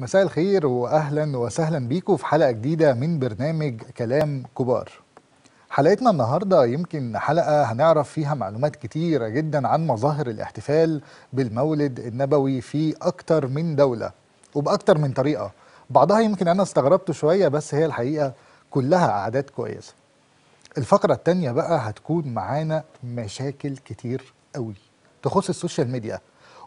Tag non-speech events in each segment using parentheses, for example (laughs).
مساء الخير واهلا وسهلا بيكم في حلقه جديده من برنامج كلام كبار. حلقتنا النهارده يمكن حلقه هنعرف فيها معلومات كتيره جدا عن مظاهر الاحتفال بالمولد النبوي في اكتر من دوله وباكتر من طريقه. بعضها يمكن انا استغربت شويه بس هي الحقيقه كلها اعداد كويسه. الفقره الثانيه بقى هتكون معانا مشاكل كتير قوي تخص السوشيال ميديا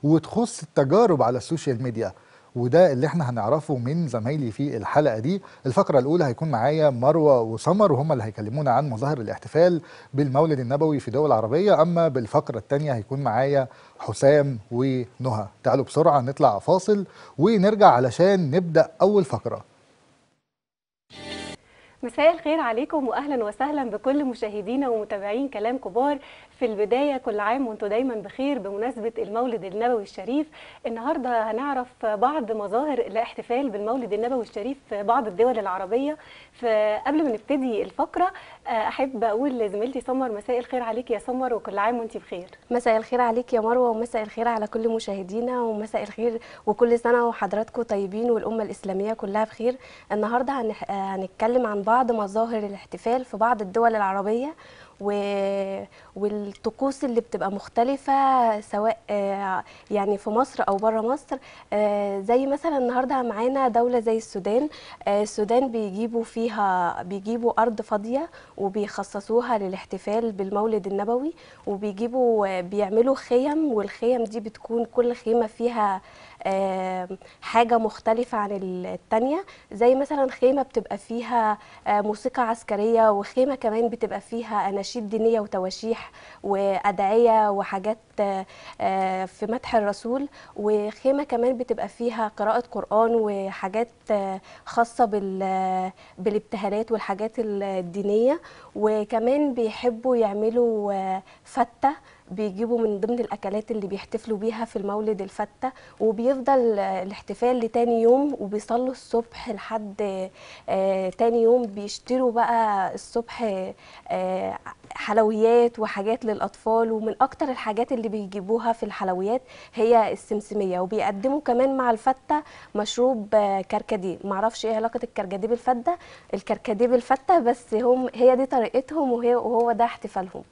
وتخص التجارب على السوشيال ميديا وده اللي احنا هنعرفه من زمايلي في الحلقه دي الفقره الاولى هيكون معايا مروه وسمر وهما اللي هيكلمونا عن مظاهر الاحتفال بالمولد النبوي في دول عربيه اما بالفقره الثانيه هيكون معايا حسام ونهى تعالوا بسرعه نطلع فاصل ونرجع علشان نبدا اول فقره مساء الخير عليكم واهلا وسهلا بكل مشاهدينا ومتابعين كلام كبار في البداية كل عام وانتم دايما بخير بمناسبة المولد النبوي الشريف النهاردة هنعرف بعض مظاهر الاحتفال بالمولد النبوي الشريف في بعض الدول العربية فقبل ما نبتدي الفقرة آه، أحب أقول لزميلتي سمر مساء الخير عليك يا سمر وكل عام وانت بخير مساء الخير عليك يا مروة ومساء الخير على كل مشاهدينا ومساء الخير وكل سنة وحضراتكم طيبين والأمة الإسلامية كلها بخير النهاردة آه، هنتكلم عن بعض مظاهر الاحتفال في بعض الدول العربية و... والطقوس اللي بتبقى مختلفه سواء آه، يعني في مصر او بره مصر آه، زي مثلا النهارده معانا دوله زي السودان آه، السودان بيجيبوا فيها بيجيبوا ارض فاضيه وبيخصصوها للاحتفال بالمولد النبوي وبيجيبوا بيعملوا خيم والخيم دي بتكون كل خيمه فيها حاجه مختلفه عن التانية زي مثلا خيمه بتبقى فيها آه، موسيقى عسكريه وخيمه كمان بتبقى فيها اناشيد دينيه وتواشيح وادعيه وحاجات آه، آه، في مدح الرسول وخيمه كمان بتبقى فيها قراءه قران وحاجات خاصه بالابتهالات والحاجات الدينيه وكمان بيحبوا يعملوا فته بيجيبوا من ضمن الاكلات اللي بيحتفلوا بيها في المولد الفته وبيفضل الاحتفال لتاني يوم وبيصلوا الصبح لحد آه، تاني يوم بيشتروا بقى الصبح آه، حلويات وحاجات للاطفال ومن اكتر الحاجات اللي بيجيبوها في الحلويات هي السمسميه وبيقدموا كمان مع الفته مشروب آه، كركديه معرفش ايه علاقه الكركديه بالفته الكركديه بالفته بس هم هي دي طريقتهم وهو ده احتفالهم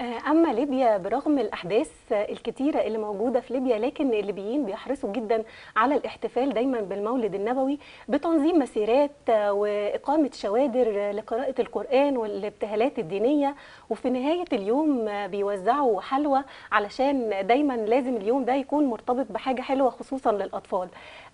آه، أما ليبيا برغم الأحداث الكتيرة اللي موجودة في ليبيا لكن الليبيين بيحرصوا جدا على الاحتفال دايما بالمولد النبوي بتنظيم مسيرات آه، وإقامة شوادر لقراءة القرآن والابتهالات الدينية وفي نهاية اليوم آه، بيوزعوا حلوى علشان دايما لازم اليوم ده يكون مرتبط بحاجة حلوة خصوصا للأطفال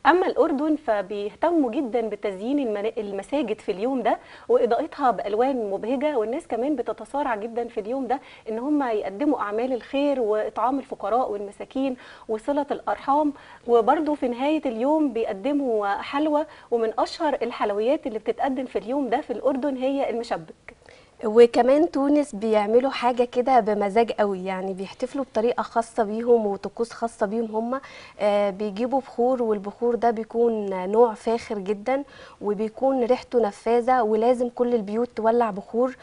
اما الاردن فبيهتموا جدا بتزيين المساجد في اليوم ده واضاءتها بالوان مبهجه والناس كمان بتتصارع جدا في اليوم ده ان هم يقدموا اعمال الخير واطعام الفقراء والمساكين وصله الارحام وبرده في نهايه اليوم بيقدموا حلوى ومن اشهر الحلويات اللي بتتقدم في اليوم ده في الاردن هي المشبك وكمان تونس بيعملوا حاجه كده بمزاج قوي يعني بيحتفلوا بطريقه خاصه بيهم وطقوس خاصه بيهم هم آه، بيجيبوا بخور والبخور ده بيكون نوع فاخر جدا وبيكون ريحته نفاذه ولازم كل البيوت تولع بخور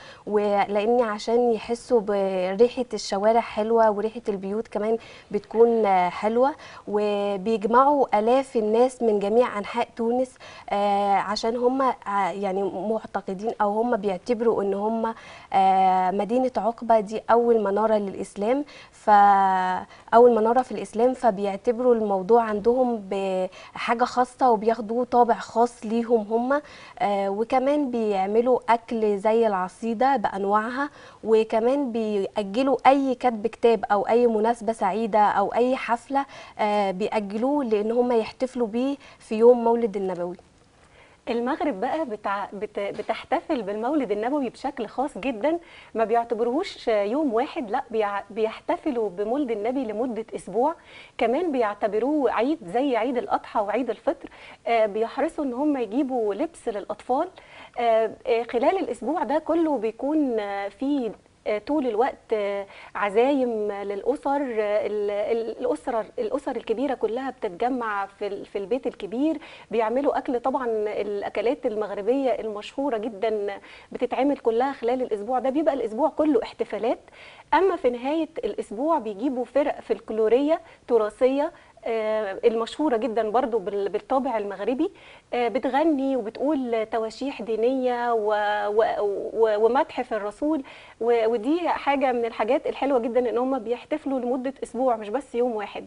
لاني عشان يحسوا بريحه الشوارع حلوه وريحه البيوت كمان بتكون حلوه وبيجمعوا الاف الناس من جميع انحاء تونس آه، عشان هم آه، يعني معتقدين او هم بيعتبروا ان هم هم آه، مدينه عقبه دي اول مناره للاسلام فاول مناره في الاسلام فبيعتبروا الموضوع عندهم بحاجه خاصه وبياخدوه طابع خاص ليهم هم آه، وكمان بيعملوا اكل زي العصيده بانواعها وكمان بيأجلوا اي كتب كتاب او اي مناسبه سعيده او اي حفله آه، بيأجلوه لان هم يحتفلوا بيه في يوم مولد النبوي المغرب بقى بتع... بت... بتحتفل بالمولد النبوي بشكل خاص جدا ما بيعتبروهوش يوم واحد لا بيع... بيحتفلوا بمولد النبي لمدة أسبوع كمان بيعتبروه عيد زي عيد الأضحى وعيد الفطر آه بيحرصوا أن هم يجيبوا لبس للأطفال آه, آه، خلال الأسبوع ده كله بيكون آه، في آه، طول الوقت آه، عزايم للاسر آه، الاسر الاسر الكبيره كلها بتتجمع في في البيت الكبير بيعملوا اكل طبعا الاكلات المغربيه المشهوره جدا بتتعمل كلها خلال الاسبوع ده بيبقى الاسبوع كله احتفالات اما في نهايه الاسبوع بيجيبوا فرق فلكلوريه تراثيه آه، المشهوره جدا برضو بالطابع المغربي آه، بتغني وبتقول تواشيح دينيه ومدح في الرسول ودي حاجه من الحاجات الحلوه جدا ان هم بيحتفلوا لمده اسبوع مش بس يوم واحد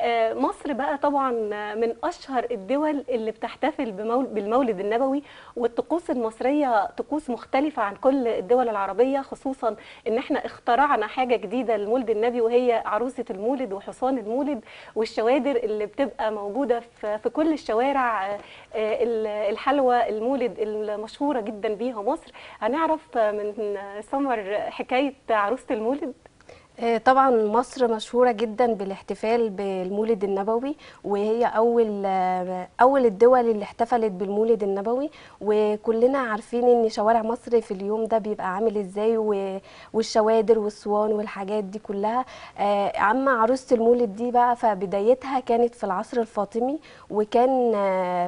آه، مصر بقى طبعا من اشهر الدول اللي بتحتفل بالمولد النبوي والطقوس المصريه طقوس مختلفه عن كل الدول العربيه خصوصا ان احنا اخترعنا حاجه جديده للمولد النبي وهي عروسه المولد وحصان المولد والشوادر اللي بتبقى موجوده في كل الشوارع آه، آه، الحلوى المولد المشهوره جدا بيها مصر هنعرف من سمر حكايه عروسه المولد آه، طبعا مصر مشهوره جدا بالاحتفال بالمولد النبوي وهي اول آه، اول الدول اللي احتفلت بالمولد النبوي وكلنا عارفين ان شوارع مصر في اليوم ده بيبقى عامل ازاي والشوادر والصوان والحاجات دي كلها آه، اما عروسه المولد دي بقى فبدايتها كانت في العصر الفاطمي وكان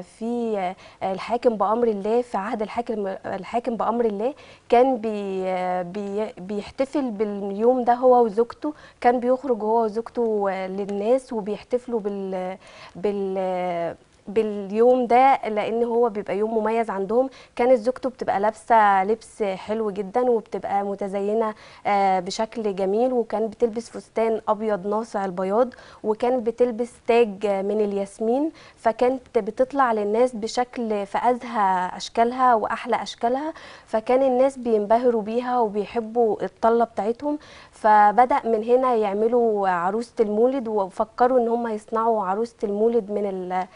في الحاكم بامر الله في عهد الحاكم الحاكم بامر الله كان بي بي بيحتفل باليوم ده هو وزوجته وزوجته كان بيخرج هو وزوجته للناس وبيحتفلوا بال بال باليوم ده لان هو بيبقى يوم مميز عندهم كانت زوجته بتبقى لابسه لبس حلو جدا وبتبقى متزينه آه، بشكل جميل وكان بتلبس فستان ابيض ناصع البياض وكان بتلبس تاج من الياسمين فكانت بتطلع للناس بشكل في ازهى اشكالها واحلى اشكالها فكان الناس بينبهروا بيها وبيحبوا الطله بتاعتهم فبدا من هنا يعملوا عروسه المولد وفكروا ان هم يصنعوا عروسه المولد من ال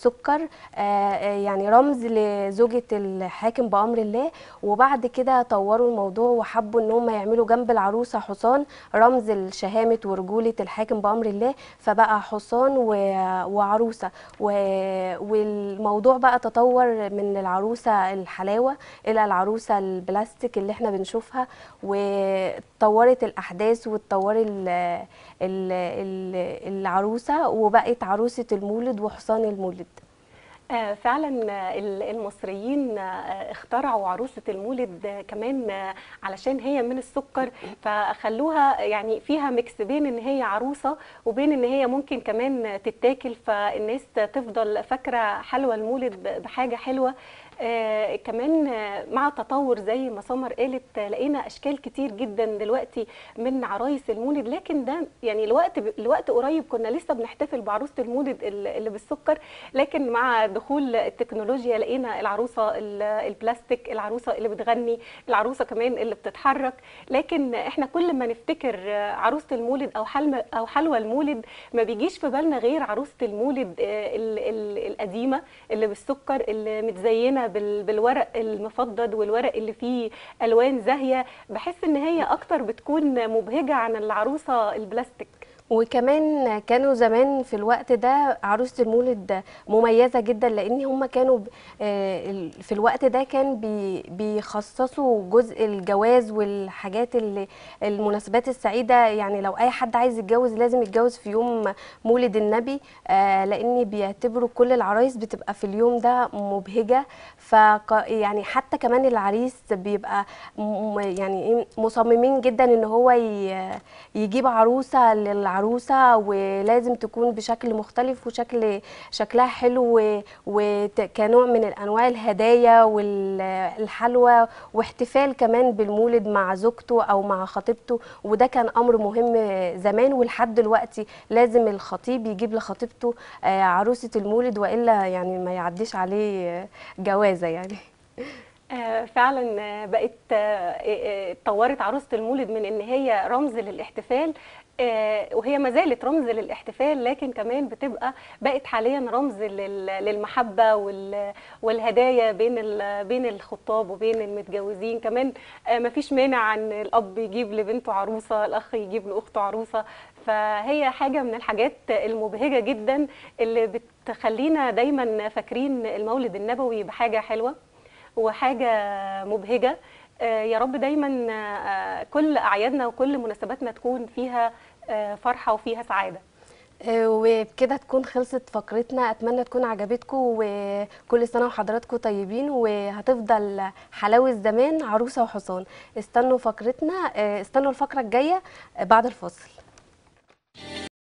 السكر آه، آه، يعني رمز لزوجة الحاكم بأمر الله وبعد كده طوروا الموضوع وحبوا ان هم يعملوا جنب العروسة حصان رمز لشهامة ورجولة الحاكم بأمر الله فبقى حصان وعروسة والموضوع بقى تطور من العروسة الحلاوة إلى العروسة البلاستيك اللي احنا بنشوفها وتطورت الأحداث وتطور العروسة وبقت عروسة المولد وحصان المولد آه، فعلا آه، المصريين آه، اخترعوا عروسه المولد كمان علشان هي من السكر فخلوها يعني فيها ميكس بين ان هي عروسه وبين ان هي ممكن كمان تتاكل فالناس تفضل فاكره حلوى المولد بحاجه حلوه آه، كمان مع تطور زي ما سمر قالت لقينا اشكال كتير جدا دلوقتي من عرايس المولد لكن ده يعني الوقت الوقت قريب كنا لسه بنحتفل بعروسه المولد اللي بالسكر لكن مع دخول التكنولوجيا لقينا العروسه البلاستيك العروسه اللي بتغني العروسه كمان اللي بتتحرك لكن احنا كل ما نفتكر عروسه المولد او حلم او حلوى المولد ما بيجيش في بالنا غير عروسه المولد آه، القديمه اللي بالسكر اللي متزينه بالورق المفضد والورق اللي فيه الوان زاهيه بحس ان هي اكتر بتكون مبهجه عن العروسه البلاستيك وكمان كانوا زمان في الوقت ده عروسه المولد مميزه جدا لان هم كانوا آه، في الوقت ده كان بيخصصوا جزء الجواز والحاجات اللي المناسبات السعيده يعني لو اي حد عايز يتجوز لازم يتجوز في يوم مولد النبي آه، لان بيعتبروا كل العرايس بتبقى في اليوم ده مبهجه ف يعني حتى كمان العريس بيبقى يعني إيه، مصممين جدا ان هو يجيب عروسه للعروس العروسه ولازم تكون بشكل مختلف وشكل شكلها حلو وكنوع من الانواع الهدايا والحلوى واحتفال كمان بالمولد مع زوجته او مع خطيبته وده كان امر مهم زمان ولحد دلوقتي لازم الخطيب يجيب لخطيبته آه، عروسه المولد والا يعني ما يعديش عليه جوازه يعني (laughs) آه، فعلا آه، بقت اتطورت عروسه المولد من ان هي رمز للاحتفال آه، وهي ما زالت رمز للاحتفال لكن كمان بتبقى بقت حاليا رمز للمحبه والهدايا بين بين الخطاب وبين المتجوزين كمان آه، ما فيش مانع ان الاب يجيب لبنته عروسه الاخ يجيب لاخته عروسه فهي حاجه من الحاجات المبهجه جدا اللي بتخلينا دايما فاكرين المولد النبوي بحاجه حلوه وحاجه مبهجه آه، يا رب دايما آه، كل اعيادنا وكل مناسباتنا تكون فيها آه، فرحه وفيها سعاده وبكده تكون خلصت فقرتنا اتمنى تكون عجبتكم وكل سنه وحضراتكم طيبين وهتفضل حلاوه زمان عروسه وحصان استنوا فقرتنا استنوا الفقره الجايه بعد الفاصل